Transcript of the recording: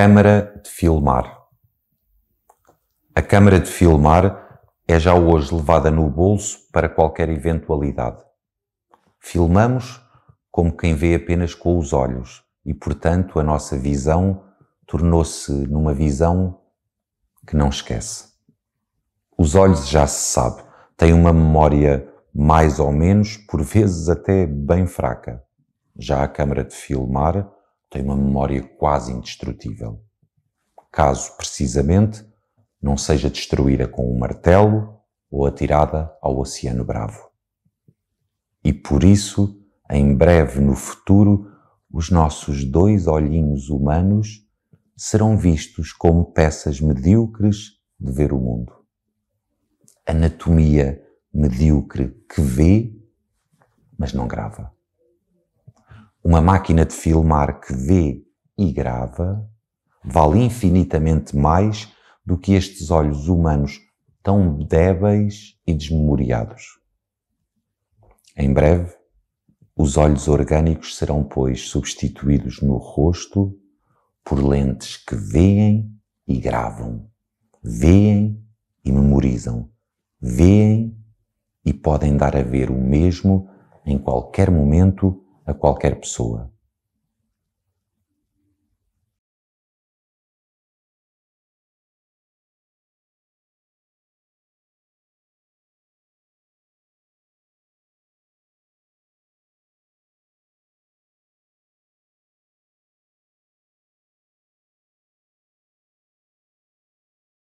câmara de filmar. A câmara de filmar é já hoje levada no bolso para qualquer eventualidade. Filmamos como quem vê apenas com os olhos e, portanto, a nossa visão tornou-se numa visão que não esquece. Os olhos já se sabe, têm uma memória mais ou menos, por vezes até bem fraca. Já a câmara de filmar tem uma memória quase indestrutível. Caso, precisamente, não seja destruída com um martelo ou atirada ao Oceano Bravo. E por isso, em breve no futuro, os nossos dois olhinhos humanos serão vistos como peças medíocres de ver o mundo. Anatomia medíocre que vê, mas não grava. Uma máquina de filmar que vê e grava vale infinitamente mais do que estes olhos humanos tão débeis e desmemoriados. Em breve, os olhos orgânicos serão, pois, substituídos no rosto por lentes que veem e gravam, veem e memorizam, veem e podem dar a ver o mesmo em qualquer momento a qualquer pessoa.